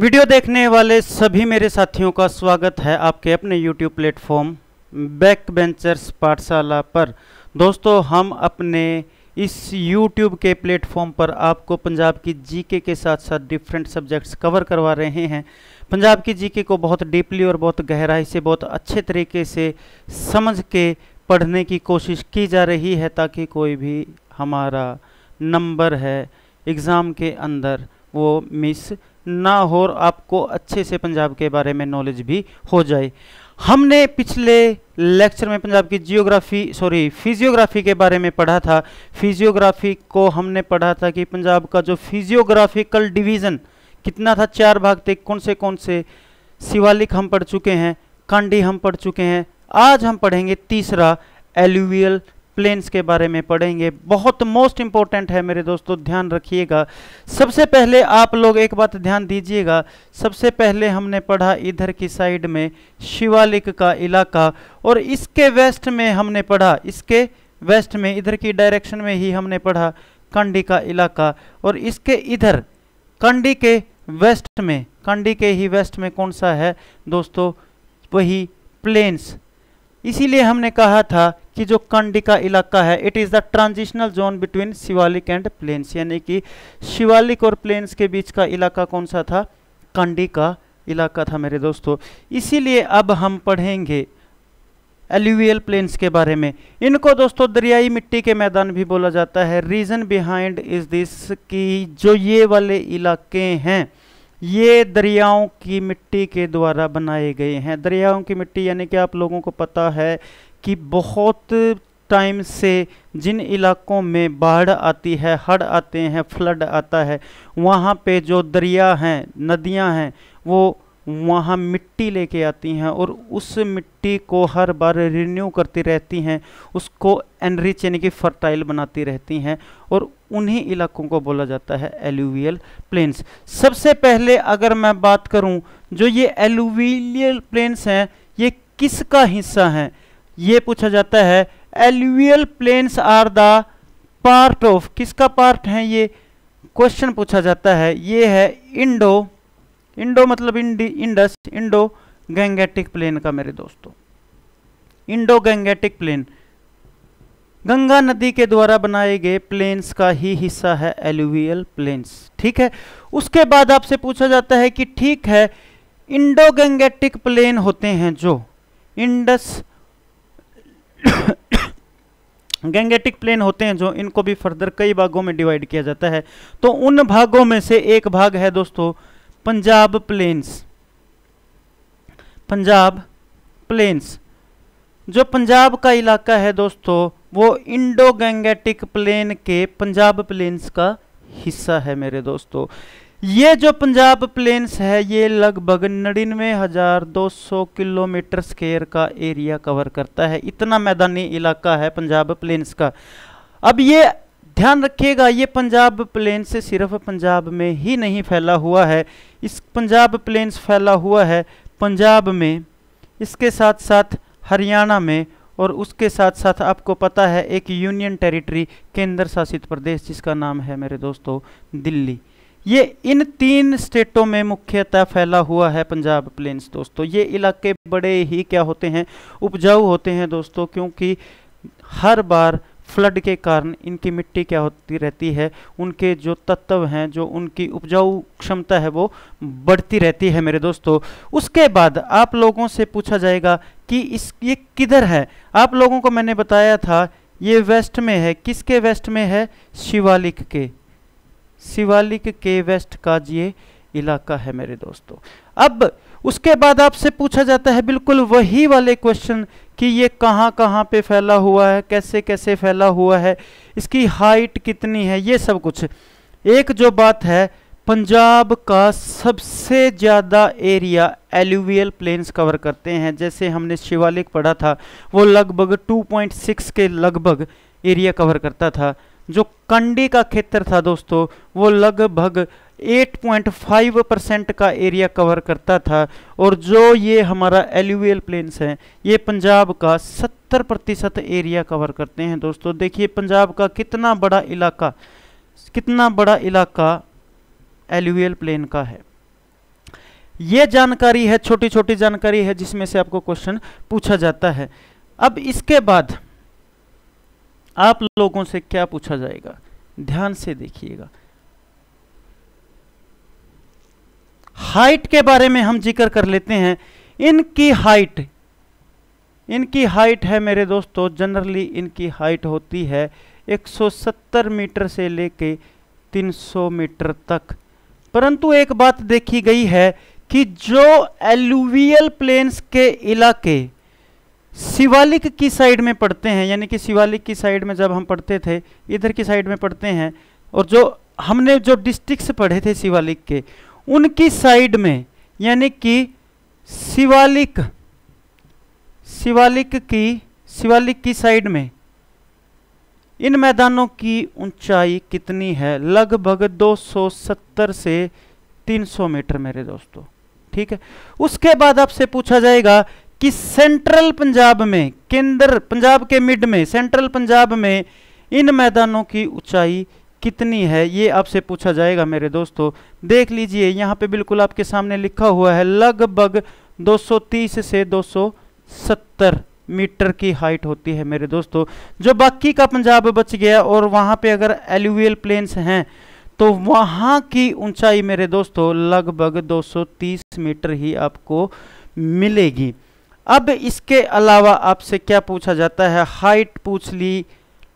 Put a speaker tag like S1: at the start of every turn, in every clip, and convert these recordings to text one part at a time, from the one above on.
S1: video देखने वाले सभी मेरे साथियों का स्वागत है आपके अपने यूट्यूब प्लेटफॉर्म बैक बेंचर्स पाठशाला पर दोस्तों हम अपने इस यूट्यूब के प्लेटफॉर्म पर आपको पंजाब की जीके के साथ साथ डिफरेंट सब्जेक्ट्स कवर करवा रहे हैं पंजाब की जीके को बहुत डीपली और बहुत गहराई से बहुत अच्छे तरीके से समझ के पढ़ने की कोशिश की जा रही है ताकि कोई भी हमारा नंबर है एग्ज़ाम के अंदर वो मिस ना हो आपको अच्छे से पंजाब के बारे में नॉलेज भी हो जाए हमने पिछले लेक्चर में पंजाब की जियोग्राफी सॉरी फिजियोग्राफी के बारे में पढ़ा था फिजियोग्राफी को हमने पढ़ा था कि पंजाब का जो फिजियोग्राफिकल डिवीज़न कितना था चार भाग थे कौन से कौन से शिवालिक हम पढ़ चुके हैं कांडी हम पढ़ चुके हैं आज हम पढ़ेंगे तीसरा एल्यूवियल प्लेन्स के बारे में पढ़ेंगे बहुत मोस्ट इम्पॉर्टेंट है मेरे दोस्तों ध्यान रखिएगा सबसे पहले आप लोग एक बात ध्यान दीजिएगा सबसे पहले हमने पढ़ा इधर की साइड में शिवालिक का इलाका और इसके वेस्ट में हमने पढ़ा इसके वेस्ट में इधर की डायरेक्शन में ही हमने पढ़ा कंडी का इलाका और इसके इधर कंडी के वेस्ट में कंडी के ही वेस्ट में कौन सा है दोस्तों वही प्लेन्स इसीलिए हमने कहा था कि जो कंडी का इलाका है it is the transitional zone between Shivalik and plains यानी कि शिवालिक और प्लेन्स के बीच का इलाका कौन सा था कंडी का इलाका था मेरे दोस्तों इसीलिए अब हम पढ़ेंगे एल्यूवियल प्लेन्स के बारे में इनको दोस्तों दरियाई मिट्टी के मैदान भी बोला जाता है रीज़न बिहाइंड इज़ दिस कि जो ये वाले इलाके हैं ये दरियाओं की मिट्टी के द्वारा बनाए गए हैं दरियाओं की मिट्टी यानी कि आप लोगों को पता है कि बहुत टाइम से जिन इलाकों में बाढ़ आती है हड़ आते हैं फ्लड आता है वहाँ पे जो दरिया हैं नदियाँ हैं वो वहाँ मिट्टी लेके आती हैं और उस मिट्टी को हर बार रिन्यू करती रहती हैं उसको एनरिच यानी कि फर्टाइल बनाती रहती हैं और उन्हीं इलाकों को बोला जाता है एलुवियल प्लेन्स सबसे पहले अगर मैं बात करूँ जो ये एलुवियल प्लेन्स हैं ये किसका हिस्सा हैं ये पूछा जाता है alluvial plains are the part of किसका पार्ट है ये क्वेश्चन पूछा जाता है ये है इंडो इंडो मतलब इंडी इंडस इंडो गैंगेटिक प्लेन का मेरे दोस्तों इंडो गैंगेटिक प्लेन गंगा नदी के द्वारा बनाए गए प्लेन्स का ही हिस्सा है एल्यूवियल प्लेन्स ठीक है उसके बाद आपसे पूछा जाता है कि ठीक है इंडो गैंगेटिक प्लेन होते हैं जो इंडस गैंगेटिक प्लेन होते हैं जो इनको भी फर्दर कई भागों में डिवाइड किया जाता है तो उन भागों में से एक भाग है दोस्तों पंजाब प्लेन्स पंजाब प्लेन्स जो पंजाब का इलाका है दोस्तों वो इंडो गैंगेटिक प्लेन के पंजाब प्लेन्स का हिस्सा है मेरे दोस्तों ये जो पंजाब प्लेन्स है ये लगभग नड़िनवे हज़ार दो सौ किलोमीटर स्केयर का एरिया कवर करता है इतना मैदानी इलाका है पंजाब प्लेन्स का अब ये ध्यान रखिएगा ये पंजाब प्लेन से सिर्फ पंजाब में ही नहीं फैला हुआ है इस पंजाब प्लेन्स फैला हुआ है पंजाब में इसके साथ साथ हरियाणा में और उसके साथ साथ आपको पता है एक यूनियन टेरिटरी केंद्र शासित प्रदेश जिसका नाम है मेरे दोस्तों दिल्ली ये इन तीन स्टेटों में मुख्यतः फैला हुआ है पंजाब प्लेन्स दोस्तों ये इलाके बड़े ही क्या होते हैं उपजाऊ होते हैं दोस्तों क्योंकि हर बार फ्लड के कारण इनकी मिट्टी क्या होती रहती है उनके जो तत्व हैं जो उनकी उपजाऊ क्षमता है वो बढ़ती रहती है मेरे दोस्तों उसके बाद आप लोगों से पूछा जाएगा कि इस ये किधर है आप लोगों को मैंने बताया था ये वेस्ट में है किसके वेस्ट में है शिवालिक के शिवालिक के वेस्ट का ये इलाका है मेरे दोस्तों अब उसके बाद आपसे पूछा जाता है बिल्कुल वही वाले क्वेश्चन कि ये कहाँ कहाँ पे फैला हुआ है कैसे कैसे फैला हुआ है इसकी हाइट कितनी है ये सब कुछ एक जो बात है पंजाब का सबसे ज़्यादा एरिया एल्यूवियल प्लेन्स कवर करते हैं जैसे हमने शिवालिक पढ़ा था वो लगभग 2.6 के लगभग एरिया कवर करता था जो कंडी का क्षेत्र था दोस्तों वो लगभग 8.5 परसेंट का एरिया कवर करता था और जो ये हमारा एल्यूवियल प्लेन्स है ये पंजाब का 70 प्रतिशत एरिया कवर करते हैं दोस्तों देखिए पंजाब का कितना बड़ा इलाका कितना बड़ा इलाका एल्यूवियल प्लेन का है ये जानकारी है छोटी छोटी जानकारी है जिसमें से आपको क्वेश्चन पूछा जाता है अब इसके बाद आप लोगों से क्या पूछा जाएगा ध्यान से देखिएगा हाइट के बारे में हम जिक्र कर लेते हैं इनकी हाइट इनकी हाइट है मेरे दोस्तों जनरली इनकी हाइट होती है 170 मीटर से लेके 300 मीटर तक परंतु एक बात देखी गई है कि जो एलुवियल प्लेन्स के इलाके शिवालिक की साइड में पढ़ते हैं यानी कि शिवालिक की साइड में जब हम पढ़ते थे इधर की साइड में पढ़ते हैं और जो हमने जो डिस्ट्रिक्ट पढ़े थे शिवालिक के उनकी साइड में यानी कि शिवालिक शिवालिक की शिवालिक की साइड में इन मैदानों की ऊंचाई कितनी है लगभग 270 से 300 मीटर मेरे दोस्तों ठीक है उसके बाद आपसे पूछा जाएगा कि सेंट्रल पंजाब में केंद्र पंजाब के मिड में सेंट्रल पंजाब में इन मैदानों की ऊंचाई कितनी है ये आपसे पूछा जाएगा मेरे दोस्तों देख लीजिए यहाँ पे बिल्कुल आपके सामने लिखा हुआ है लगभग 230 से 270 मीटर की हाइट होती है मेरे दोस्तों जो बाकी का पंजाब बच गया और वहाँ पे अगर एल्यूवियल प्लेन्स हैं तो वहाँ की ऊंचाई मेरे दोस्तों लगभग 230 मीटर ही आपको मिलेगी अब इसके अलावा आपसे क्या पूछा जाता है हाइट पूछ ली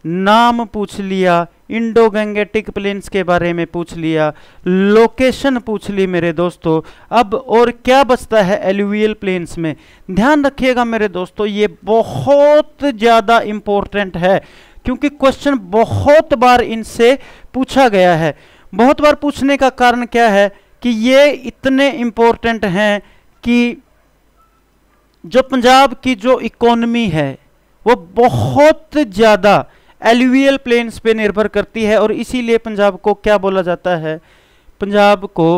S1: नाम पूछ लिया इंडो गंगेटिक प्लेन्स के बारे में पूछ लिया लोकेशन पूछ ली मेरे दोस्तों अब और क्या बचता है एल्यूवियल प्लेन्स में ध्यान रखिएगा मेरे दोस्तों ये बहुत ज़्यादा इम्पोर्टेंट है क्योंकि क्वेश्चन बहुत बार इनसे पूछा गया है बहुत बार पूछने का कारण क्या है कि ये इतने इम्पोर्टेंट हैं कि जो पंजाब की जो इकोनमी है वो बहुत ज़्यादा एलुवियल प्लेन्स पे निर्भर करती है और इसीलिए पंजाब को क्या बोला जाता है पंजाब को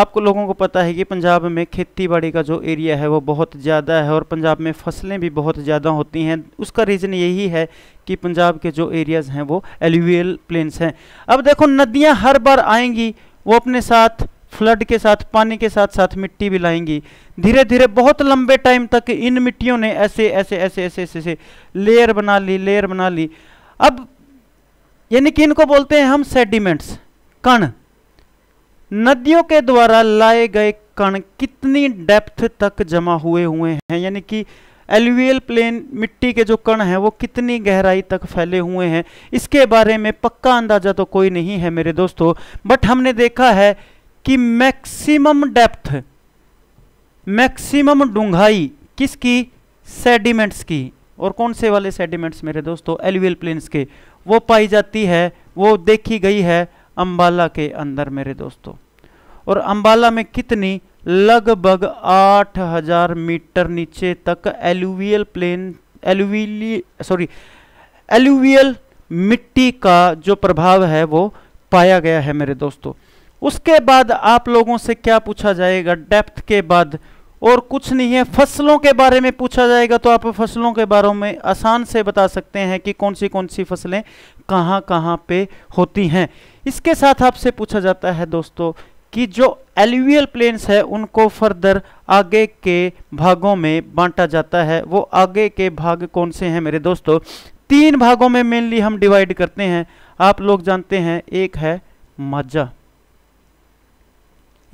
S1: आपको लोगों को पता है कि पंजाब में खेती बाड़ी का जो एरिया है वो बहुत ज़्यादा है और पंजाब में फसलें भी बहुत ज़्यादा होती हैं उसका रीज़न यही है कि पंजाब के जो एरियाज़ हैं वो एलुवियल प्लेन्स हैं अब देखो नदियाँ हर बार आएंगी वो अपने साथ फ्लड के साथ पानी के साथ साथ मिट्टी भी लाएंगी धीरे धीरे बहुत लंबे टाइम तक इन मिट्टियों ने ऐसे ऐसे ऐसे ऐसे ऐसे, ऐसे लेयर बना ली लेयर बना ली अब यानी कि इनको बोलते हैं हम सेडिमेंट्स कण नदियों के द्वारा लाए गए कण कितनी डेप्थ तक जमा हुए हुए हैं यानी कि एलुएल प्लेन मिट्टी के जो कण हैं वो कितनी गहराई तक फैले हुए हैं इसके बारे में पक्का अंदाज़ा तो कोई नहीं है मेरे दोस्तों बट हमने देखा है कि मैक्सिमम डेप्थ मैक्सिमम डूंघाई किसकी सेडिमेंट्स की और कौन से वाले सेडिमेंट्स मेरे दोस्तों एलुवियल प्लेन्स के वो पाई जाती है वो देखी गई है अंबाला के अंदर मेरे दोस्तों और अंबाला में कितनी लगभग 8000 मीटर नीचे तक एलुवियल प्लेन एलुवी सॉरी एलुवियल मिट्टी का जो प्रभाव है वो पाया गया है मेरे दोस्तों उसके बाद आप लोगों से क्या पूछा जाएगा डेप्थ के बाद और कुछ नहीं है फसलों के बारे में पूछा जाएगा तो आप फसलों के बारे में आसान से बता सकते हैं कि कौन सी कौन सी फसलें कहाँ कहाँ पे होती हैं इसके साथ आपसे पूछा जाता है दोस्तों कि जो एलिवियल प्लेन्स है उनको फर्दर आगे के भागों में बांटा जाता है वो आगे के भाग कौन से हैं मेरे दोस्तों तीन भागों में मेनली हम डिवाइड करते हैं आप लोग जानते हैं एक है माझा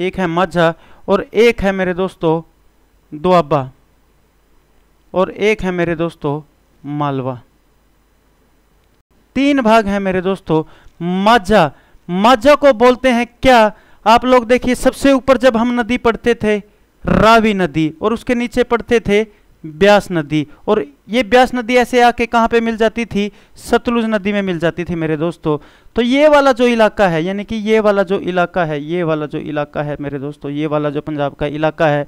S1: एक है माझा और एक है मेरे दोस्तों दुआबा और एक है मेरे दोस्तों मालवा तीन भाग है मेरे दोस्तों माझा माझा को बोलते हैं क्या आप लोग देखिए सबसे ऊपर जब हम नदी पढ़ते थे रावी नदी और उसके नीचे पढ़ते थे ब्यास नदी और ये ब्यास नदी ऐसे आके कहाँ पे मिल जाती थी सतलुज नदी में मिल जाती थी मेरे दोस्तों तो ये वाला जो इलाका है यानी कि ये वाला जो इलाका है ये वाला जो इलाका है मेरे दोस्तों ये वाला जो पंजाब का इलाका है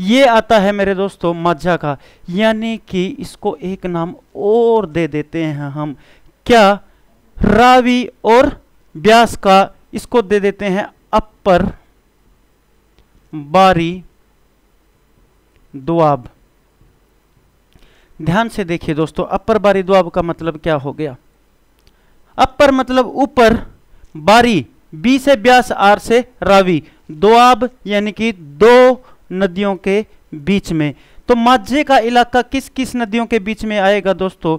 S1: ये आता है मेरे दोस्तों माझा का यानी कि इसको एक नाम और दे देते हैं हम क्या रावी और ब्यास का इसको दे देते हैं अपर बारी दुआब ध्यान से देखिए दोस्तों अपर बारी दुआब का मतलब क्या हो गया अपर मतलब ऊपर बारी बी से ब्यास आर से रावी दुआब यानी कि दो नदियों के बीच में तो माझे का इलाका किस किस नदियों के बीच में आएगा दोस्तों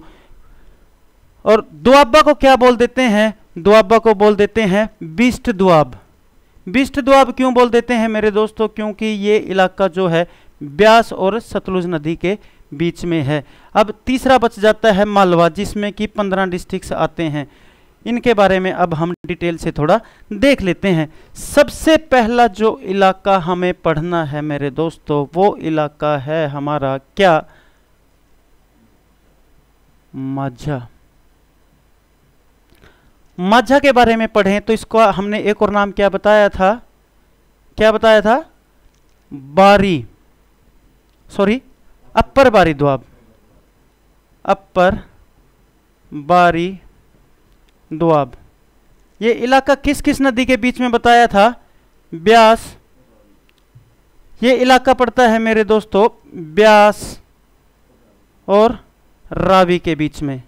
S1: और दुआबा को क्या बोल देते हैं दुआबा को बोल देते हैं बिष्ट दुआब बिष्ट दुआब क्यों बोल देते हैं मेरे दोस्तों क्योंकि ये इलाका जो है ब्यास और सतलुज नदी के बीच में है अब तीसरा बच जाता है मालवा जिसमें कि पंद्रह डिस्ट्रिक्स आते हैं इनके बारे में अब हम डिटेल से थोड़ा देख लेते हैं सबसे पहला जो इलाका हमें पढ़ना है मेरे दोस्तों वो इलाका है हमारा क्या माझा माझा के बारे में पढ़ें तो इसको हमने एक और नाम क्या बताया था क्या बताया था बारी सॉरी अपर बारी दुआब अपर बारी दुआब ये इलाका किस किस नदी के बीच में बताया था ब्यास ये इलाका पड़ता है मेरे दोस्तों ब्यास और रावी के बीच में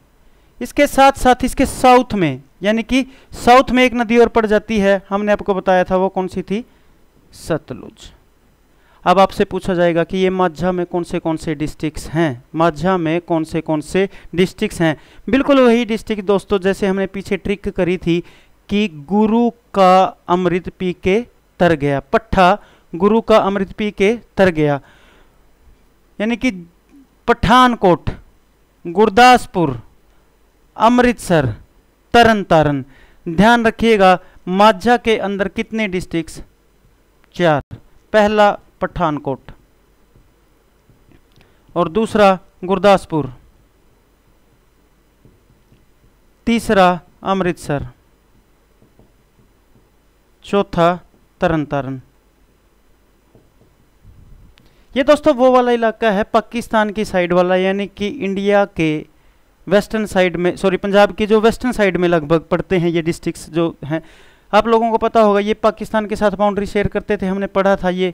S1: इसके साथ साथ इसके साउथ में यानी कि साउथ में एक नदी और पड़ जाती है हमने आपको बताया था वो कौन सी थी सतलुज अब आपसे पूछा जाएगा कि ये माझा में कौन से कौन से डिस्ट्रिक्स हैं माझा में कौन से कौन से डिस्ट्रिक्स हैं बिल्कुल वही डिस्ट्रिक्ट दोस्तों जैसे हमने पीछे ट्रिक करी थी कि गुरु का अमृत पी के तर गया पट्ठा गुरु का अमृत पी के तर गया यानी कि पठानकोट गुरदासपुर अमृतसर तरन तारण ध्यान रखिएगा माझा के अंदर कितने डिस्ट्रिक्ट चार पहला पठानकोट और दूसरा गुरदासपुर तीसरा अमृतसर चौथा तरन तारण ये दोस्तों वो वाला इलाका है पाकिस्तान की साइड वाला यानी कि इंडिया के वेस्टर्न साइड में सॉरी पंजाब की जो वेस्टर्न साइड में लगभग पड़ते हैं ये डिस्ट्रिक्ट्स जो हैं आप लोगों को पता होगा ये पाकिस्तान के साथ बाउंड्री शेयर करते थे हमने पढ़ा था ये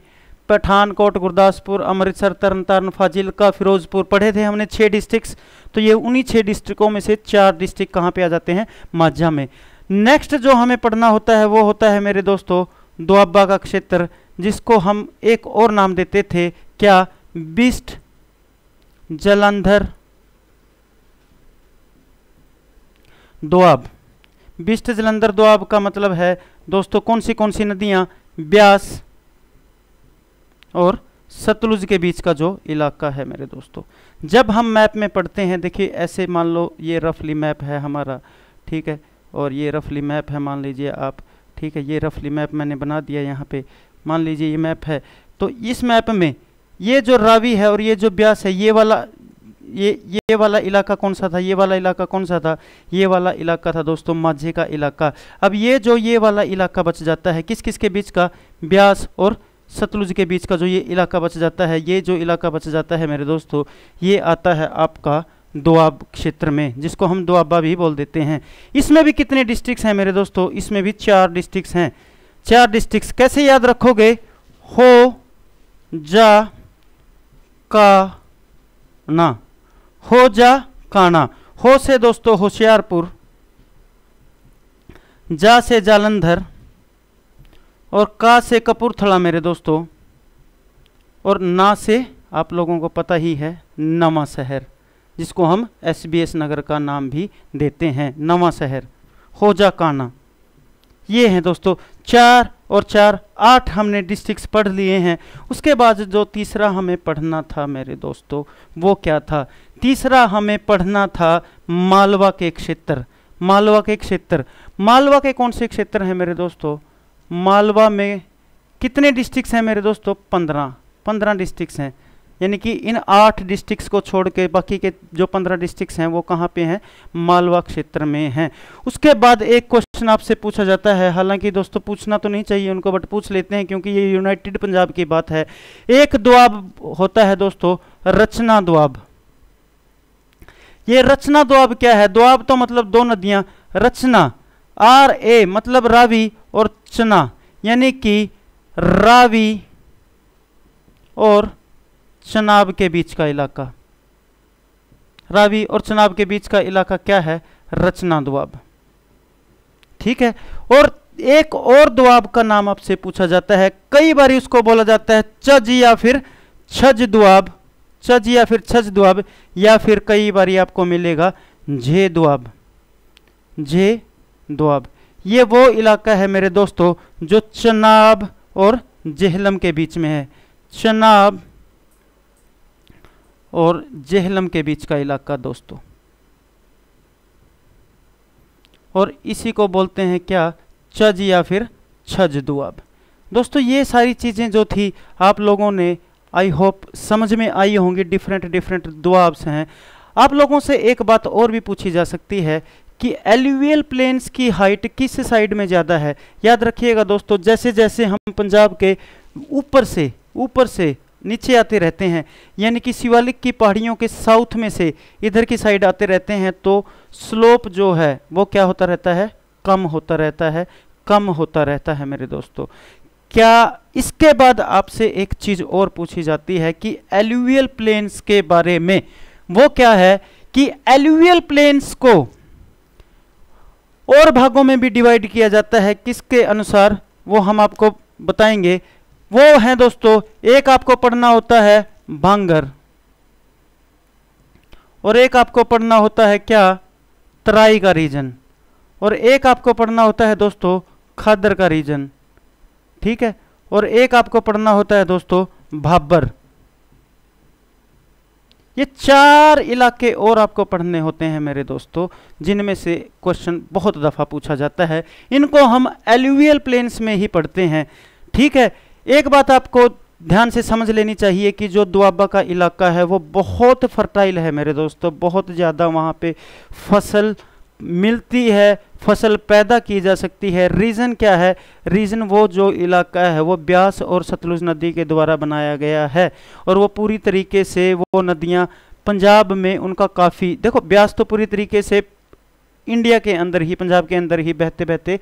S1: पठानकोट गुरदासपुर अमृतसर तरन तारण फाजिलका फिरोजपुर पढ़े थे हमने छः डिस्ट्रिक्स तो ये उन्हीं छः डिस्ट्रिक्टों में से चार डिस्ट्रिक्ट कहाँ पे आ जाते हैं माझा में नेक्स्ट जो हमें पढ़ना होता है वो होता है मेरे दोस्तों दुआबा का क्षेत्र जिसको हम एक और नाम देते थे क्या बिस्ट जलंधर दुआब बिस्ट जलंधर दुआब का मतलब है दोस्तों कौन सी कौन सी नदियाँ ब्यास और सतलुज के बीच का जो इलाका है मेरे दोस्तों जब हम मैप में पढ़ते हैं देखिए ऐसे मान लो ये रफली मैप है हमारा ठीक है और ये रफली मैप है मान लीजिए आप ठीक है ये रफली मैप मैंने बना दिया यहाँ पे मान लीजिए ये मैप है तो इस मैप में ये जो रावी है और ये जो ब्यास है ये वाला ये ये वाला इलाका कौन सा था ये वाला इलाका कौन सा था ये वाला इलाका था दोस्तों माझे का इलाका अब ये जो ये वाला इलाका बच जाता है किस किस के बीच का ब्यास और सतलुज के बीच का जो ये इलाका बच जाता है ये जो इलाका बच जाता है मेरे दोस्तों ये आता है आपका दुआब क्षेत्र में जिसको हम दुआबा भी बोल देते हैं इसमें भी कितने डिस्ट्रिक्ट हैं मेरे दोस्तों इसमें भी चार डिस्ट्रिक्ट हैं चार डिस्ट्रिक्ट कैसे याद रखोगे हो जा का ना हो जा काना हो से दोस्तों होशियारपुर जा से जालंधर और का से कपूरथला मेरे दोस्तों और ना से आप लोगों को पता ही है नवा शहर जिसको हम एस बी एस नगर का नाम भी देते हैं नवा शहर होजा काना ये हैं दोस्तों चार और चार आठ हमने डिस्ट्रिक्स पढ़ लिए हैं उसके बाद जो तीसरा हमें पढ़ना था मेरे दोस्तों वो क्या था तीसरा हमें पढ़ना था मालवा के क्षेत्र मालवा के क्षेत्र मालवा के कौन से क्षेत्र हैं मेरे दोस्तों मालवा में कितने डिस्ट्रिक्स हैं मेरे दोस्तों पंद्रह पंद्रह डिस्ट्रिक्स हैं यानी कि इन आठ डिस्ट्रिक्स को छोड़ के बाकी के जो पंद्रह डिस्ट्रिक्स हैं वो कहाँ पे हैं मालवा क्षेत्र में हैं उसके बाद एक क्वेश्चन आपसे पूछा जाता है हालांकि दोस्तों पूछना तो नहीं चाहिए उनको बट पूछ लेते हैं क्योंकि ये यूनाइटेड पंजाब की बात है एक दुआब होता है दोस्तों रचना दुआब ये रचना दुआब क्या है दुआब तो मतलब दो नदियाँ रचना आर ए मतलब रावी और चना यानी कि रावी और चनाब के बीच का इलाका रावी और चनाब के बीच का इलाका क्या है रचना दुआब ठीक है और एक और दुआब का नाम आपसे पूछा जाता है कई बार उसको बोला जाता है चज या फिर छज दुआब चज या फिर छज दुआब या फिर कई बार आपको मिलेगा झे दुआब झे दुआब ये वो इलाका है मेरे दोस्तों जो चनाब और जहलम के बीच में है चनाब और जहलम के बीच का इलाका दोस्तों और इसी को बोलते हैं क्या छज या फिर छज दुआब दोस्तों ये सारी चीज़ें जो थी आप लोगों ने आई होप समझ में आई होंगी डिफरेंट डिफरेंट दुआब्स हैं आप लोगों से एक बात और भी पूछी जा सकती है कि एलुएल प्लेन्स की हाइट किस साइड में ज़्यादा है याद रखिएगा दोस्तों जैसे जैसे हम पंजाब के ऊपर से ऊपर से नीचे आते रहते हैं यानी कि शिवालिक की पहाड़ियों के साउथ में से इधर की साइड आते रहते हैं तो स्लोप जो है वो क्या होता रहता है कम होता रहता है कम होता रहता है मेरे दोस्तों क्या इसके बाद आपसे एक चीज़ और पूछी जाती है कि एलुवियल प्लेन्स के बारे में वो क्या है कि एलुवियल प्लेन्स को और भागों में भी डिवाइड किया जाता है किसके अनुसार वो हम आपको बताएंगे वो है दोस्तों एक आपको पढ़ना होता है भांगर और एक आपको पढ़ना होता है क्या तराई का रीजन और एक आपको पढ़ना होता है दोस्तों खादर का रीजन ठीक है और एक आपको पढ़ना होता है दोस्तों भाबर ये चार इलाके और आपको पढ़ने होते हैं मेरे दोस्तों जिनमें से क्वेश्चन बहुत दफ़ा पूछा जाता है इनको हम एल्यूवियल प्लेन्स में ही पढ़ते हैं ठीक है एक बात आपको ध्यान से समझ लेनी चाहिए कि जो दुआबा का इलाका है वो बहुत फर्टाइल है मेरे दोस्तों बहुत ज़्यादा वहाँ पे फसल मिलती है फसल पैदा की जा सकती है रीज़न क्या है रीज़न वो जो इलाका है वो ब्यास और सतलुज नदी के द्वारा बनाया गया है और वो पूरी तरीके से वो नदियाँ पंजाब में उनका काफ़ी देखो ब्यास तो पूरी तरीके से इंडिया के अंदर ही पंजाब के अंदर ही बहते बहते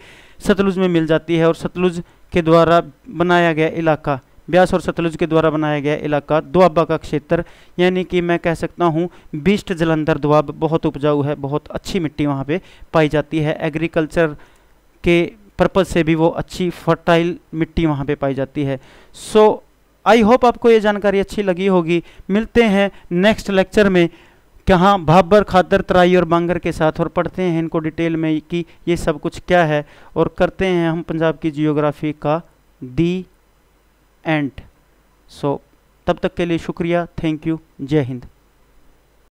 S1: सतलुज में मिल जाती है और सतलुज के द्वारा बनाया गया इलाका ब्यास और सतलुज के द्वारा बनाया गया इलाका दुआबा का क्षेत्र यानी कि मैं कह सकता हूँ बीस्ट जलंधर दुआब बहुत उपजाऊ है बहुत अच्छी मिट्टी वहाँ पे पाई जाती है एग्रीकल्चर के पर्पज़ से भी वो अच्छी फर्टाइल मिट्टी वहाँ पे पाई जाती है सो आई होप आपको ये जानकारी अच्छी लगी होगी मिलते हैं नेक्स्ट लेक्चर में कहाँ भाबर खादर तराई और बांगर के साथ और पढ़ते हैं इनको डिटेल में कि ये सब कुछ क्या है और करते हैं हम पंजाब की जियोग्राफी का दी एंड सो तब तक के लिए शुक्रिया थैंक यू जय हिंद